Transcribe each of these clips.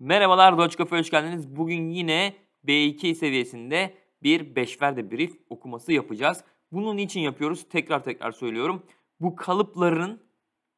Merhabalar Doçkaf'a hoş geldiniz. Bugün yine B2 seviyesinde bir beşverde brief okuması yapacağız. Bunun için yapıyoruz? Tekrar tekrar söylüyorum. Bu kalıpların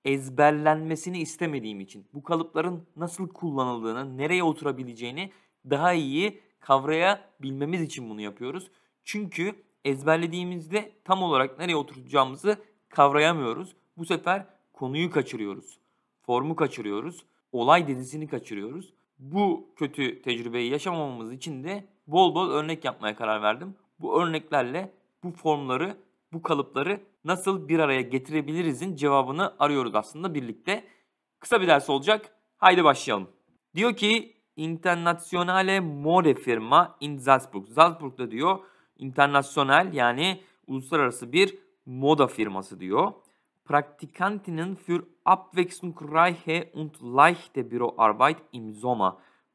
ezberlenmesini istemediğim için, bu kalıpların nasıl kullanıldığını, nereye oturabileceğini daha iyi kavrayabilmemiz için bunu yapıyoruz. Çünkü ezberlediğimizde tam olarak nereye oturacağımızı kavrayamıyoruz. Bu sefer konuyu kaçırıyoruz, formu kaçırıyoruz, olay dizisini kaçırıyoruz bu kötü tecrübeyi yaşamamamız için de bol bol örnek yapmaya karar verdim. Bu örneklerle bu formları, bu kalıpları nasıl bir araya getirebilirizin cevabını arıyoruz aslında birlikte. Kısa bir ders olacak. Haydi başlayalım. Diyor ki Internationale Mode Firma in Salzburg. Salzburg'da diyor internasyonel yani uluslararası bir moda firması diyor. Praktikantinnen für abwechslungreiche und leichte Büroarbeit im Sommer.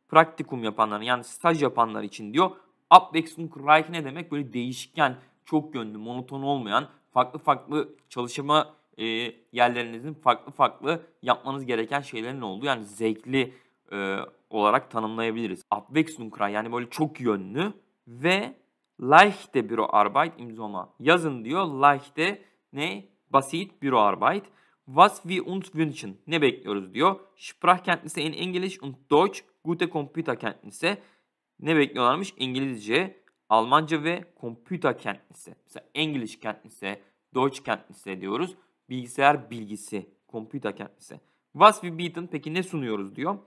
Praktikum yapanların yani staj yapanlar için diyor. Abwechslungsreich ne demek? Böyle değişken, çok yönlü, monoton olmayan, farklı farklı çalışma e, yerlerinizin farklı farklı yapmanız gereken şeylerin olduğu yani zevkli e, olarak tanımlayabiliriz. Abwechslungsreich yani böyle çok yönlü ve leichte Büroarbeit im Sommer. Yazın diyor leichte ne? Basit büro Büroarbeit. Was wir uns wünschen. Ne bekliyoruz diyor. Sprachkenntnisse in English und Deutsch. Gute Computerkenntnisse. Ne bekliyorlarmış? İngilizce, Almanca ve Computerkenntnisse. Mesela English Kenntnisse, Deutsch Kenntnisse diyoruz. Bilgisayar bilgisi, Computerkenntnisse. Was wir bieten peki ne sunuyoruz diyor.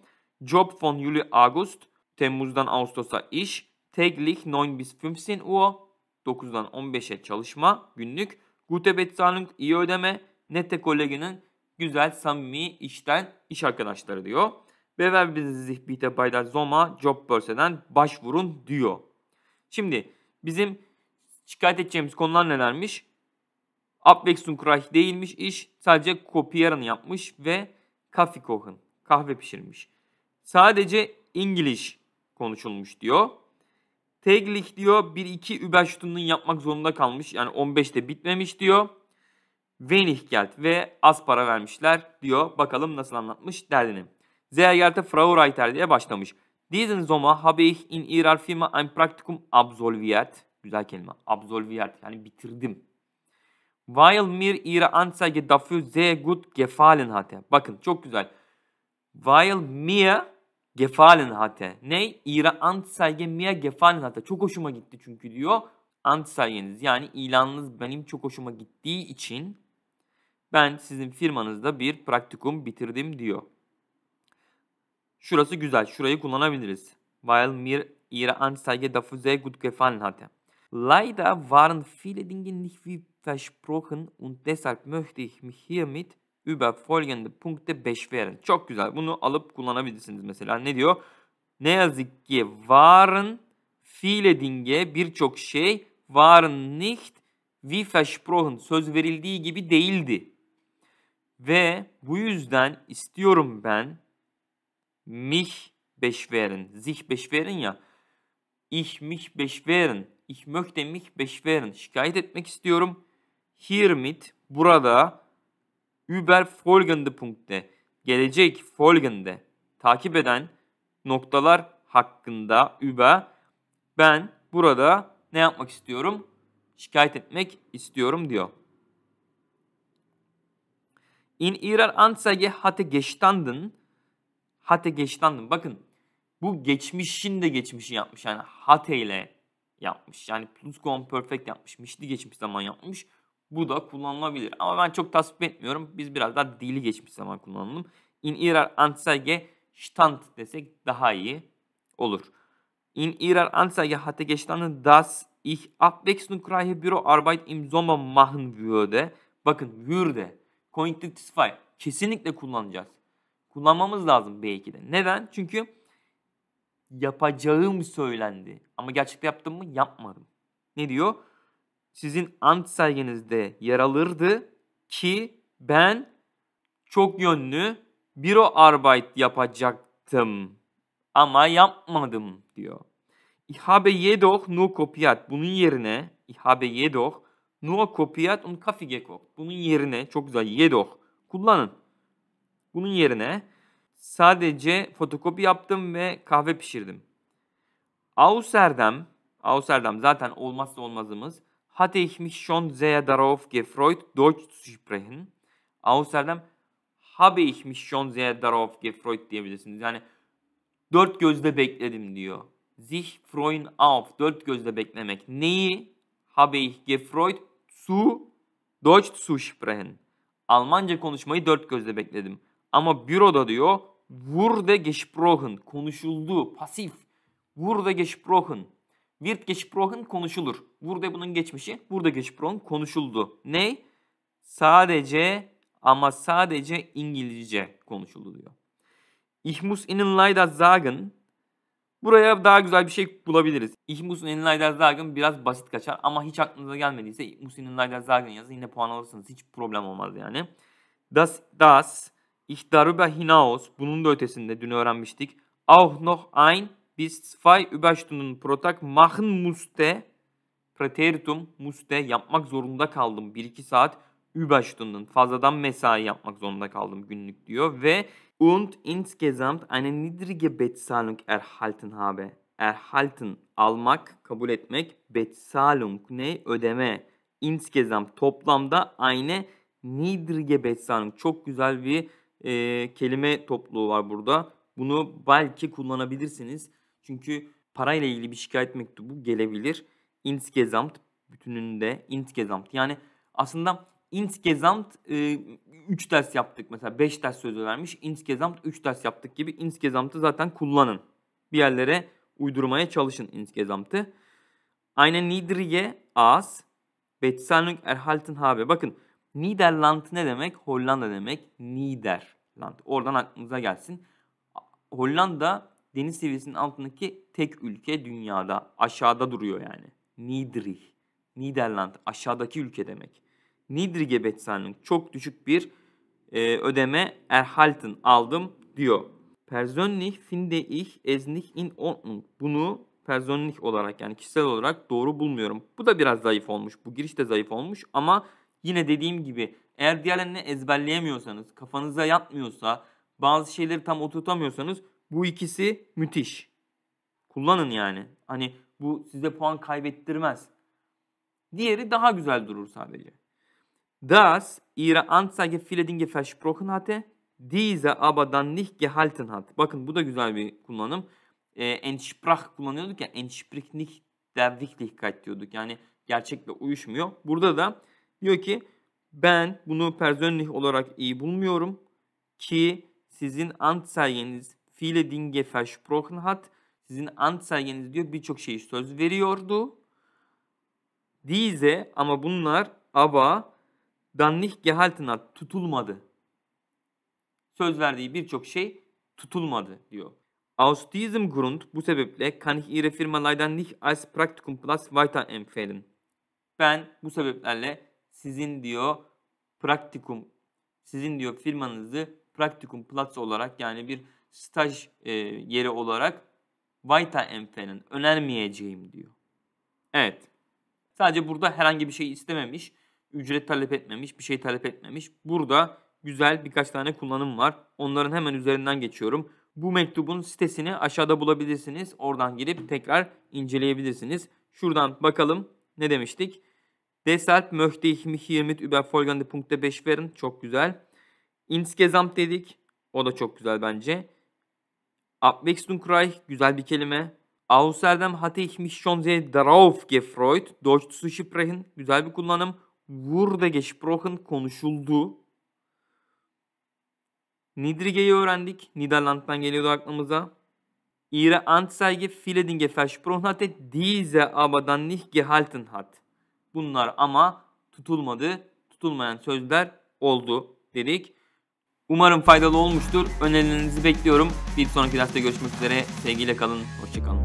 Job von Juli August. Temmuz'dan Ağustos'a iş. Täglich 9 bis 15 Uhr. 9'dan 15'e çalışma günlük rutubetsizlik, iyi ödeme, nette koleginin güzel, samimi, işten iş arkadaşları diyor. Bewer bizi sich bitte bei der Zoma Jobbörse'den başvurun diyor. Şimdi bizim şikayet edeceğimiz konular nelermiş? Abwechslungsreich değilmiş iş. Sadece kopyarını yapmış ve Kaffee kochen, kahve pişirmiş. Sadece İngiliz konuşulmuş diyor. Teglich diyor 1-2 Überstunden yapmak zorunda kalmış. Yani 15'te bitmemiş diyor. Wenig Geld ve az para vermişler diyor. Bakalım nasıl anlatmış derdini. Sehr geehrte diye başlamış. Diesen Sommer habe ich in ihrer Firma ein Praktikum absolviert. Güzel kelime. Absolviert yani bitirdim. Weil mir ihre Anzeige dafür sehr gut gefallen hatte. Bakın çok güzel. Weil mir Gefahlenhate. Ne? İra antisaygem mia Gefahlenhate. Çok hoşuma gitti çünkü diyor. Antisaygeniz yani ilanınız benim çok hoşuma gittiği için ben sizin firmanızda bir praktikum bitirdim diyor. Şurası güzel. Şurayı kullanabiliriz. Weil mir ihre Anzeige dafür sehr gut gefallen hatte. Leider waren viele Dinge nicht wie versprochen und deshalb möchte ich mich hiermit über folgende Punkte beschweren. Çok güzel. Bunu alıp kullanabilirsiniz mesela. Ne diyor? Ne yazık ki waren viele Dinge birçok şey waren nicht wie versprochen söz verildiği gibi değildi. Ve bu yüzden istiyorum ben mich beschweren. Sich beschweren ya. Ich mich beschweren. Ich möchte mich beschweren. Şikayet etmek istiyorum. Hiermit burada über folgende Punkte gelecek folgende takip eden noktalar hakkında über ben burada ne yapmak istiyorum? Şikayet etmek istiyorum diyor. In ihrer Anzeige hatte gestanden hatte gestanden. Bakın bu geçmişin de geçmişi yapmış. Yani hatte ile yapmış. Yani plus perfect yapmış. Mişli geçmiş zaman yapmış. Bu da kullanılabilir. Ama ben çok tasvip etmiyorum. Biz biraz daha dili geçmiş zaman kullanalım. In ihrer Anzeige stand desek daha iyi olur. In ihrer Anzeige hatte gestanden, dass ich abwechslungsreiche Büroarbeit im Sommer machen würde. Bakın würde. Konjunktiv Kesinlikle kullanacağız. Kullanmamız lazım belki de. Neden? Çünkü yapacağım söylendi. Ama gerçekte yaptım mı? Yapmadım. Ne diyor? sizin ant sergenizde yer alırdı ki ben çok yönlü büro arbeit yapacaktım ama yapmadım diyor. Ich habe jedoch nur kopiert. Bunun yerine ich habe jedoch nur kopiert und Kaffee gekocht. Bunun yerine çok güzel jedoch kullanın. Bunun yerine sadece fotokopi yaptım ve kahve pişirdim. Auserdem, Auserdem zaten olmazsa olmazımız hatte ich mich schon sehr darauf gefreut, Deutsch zu sprechen. Außerdem habe ich mich schon sehr darauf gefreut diyebilirsiniz. Yani dört gözle bekledim diyor. Sich freuen auf. Dört gözle beklemek. Neyi? Habe ich gefreut zu Deutsch zu sprechen. Almanca konuşmayı dört gözle bekledim. Ama büroda diyor wurde gesprochen. Konuşuldu. Pasif. Wurde gesprochen. Wird gesprochen konuşulur. Burada bunun geçmişi. Burada gesprochen konuşuldu. Ne? Sadece ama sadece İngilizce konuşuldu diyor. Ich muss Ihnen leider sagen. Buraya daha güzel bir şey bulabiliriz. Ich muss Ihnen leider sagen biraz basit kaçar ama hiç aklınıza gelmediyse Ich muss Ihnen leider sagen yazın yine puan alırsınız. Hiç problem olmaz yani. Das, das, ich darüber hinaus bunun da ötesinde dün öğrenmiştik. Auch noch ein biz zwei Überstunden protak mahın muste musste. muste yapmak zorunda kaldım. 1-2 saat Überstunden fazladan mesai yapmak zorunda kaldım günlük diyor ve und insgesamt eine niedrige Bezahlung erhalten habe. Erhalten almak, kabul etmek. Bezahlung ne? Ödeme. Insgesamt toplamda aynı niedrige Bezahlung. Çok güzel bir e, kelime topluğu var burada. Bunu belki kullanabilirsiniz. Çünkü parayla ilgili bir şikayet mektubu gelebilir. Insgesamt bütününde insgesamt. Yani aslında insgesamt 3 e, üç ders yaptık mesela 5 ders söz vermiş. Insgesamt 3 ders yaptık gibi insgesamt'ı zaten kullanın. Bir yerlere uydurmaya çalışın insgesamt'ı. Aynen niedrige az Bezahlung erhalten habe. Bakın Niederland ne demek? Hollanda demek. Niederland. Oradan aklınıza gelsin. Hollanda deniz seviyesinin altındaki tek ülke dünyada. Aşağıda duruyor yani. Niedrig. Niderland aşağıdaki ülke demek. Niedrige Betsenling çok düşük bir e, ödeme erhalten aldım diyor. Persönlich finde ich es nicht in Ordnung. Bunu persönlich olarak yani kişisel olarak doğru bulmuyorum. Bu da biraz zayıf olmuş. Bu giriş de zayıf olmuş ama yine dediğim gibi eğer diğerlerini ezberleyemiyorsanız, kafanıza yatmıyorsa, bazı şeyleri tam oturtamıyorsanız bu ikisi müthiş. Kullanın yani. Hani bu size puan kaybettirmez. Diğeri daha güzel durur sadece. Das ihre Anzeige Filedinge versprochen hatte, diese aber dann nicht gehalten hat. Bakın bu da güzel bir kullanım. E, entsprach kullanıyorduk ya, entsprich nicht der Wirklichkeit diyorduk. Yani gerçekle uyuşmuyor. Burada da diyor ki ben bunu personlich olarak iyi bulmuyorum ki sizin Anzeige'niz viele Dinge versprochen hat. Sizin ant diyor birçok şeyi söz veriyordu. Diese ama bunlar aba dann nicht gehalten hat tutulmadı. Söz verdiği birçok şey tutulmadı diyor. Aus diesem Grund bu sebeple kann ich ihre Firma leider nicht als Praktikumplatz weiterempfehlen. Ben bu sebeplerle sizin diyor praktikum sizin diyor firmanızı praktikum platz olarak yani bir staj e, yeri olarak Vita Enfe'nin önermeyeceğim diyor. Evet. Sadece burada herhangi bir şey istememiş. Ücret talep etmemiş. Bir şey talep etmemiş. Burada güzel birkaç tane kullanım var. Onların hemen üzerinden geçiyorum. Bu mektubun sitesini aşağıda bulabilirsiniz. Oradan girip tekrar inceleyebilirsiniz. Şuradan bakalım ne demiştik? Deshalb möchte ich mich hiermit über folgende Punkte beschweren. Çok güzel. Insgesamt dedik. O da çok güzel bence. Abwechslungsreich güzel bir kelime. Auserdem hatte ich mich schon sehr darauf gefreut. Deutsch zu sprechen güzel bir kullanım. Wurde gesprochen konuşuldu. Nidrige'yi öğrendik. Niderland'dan geliyordu aklımıza. Ihre Anzeige Filedinge versprochen hatte, diese aber dann nicht gehalten hat. Bunlar ama tutulmadı, tutulmayan sözler oldu dedik. Umarım faydalı olmuştur. Önerilerinizi bekliyorum. Bir sonraki derste görüşmek üzere. Sevgiyle kalın. Hoşçakalın.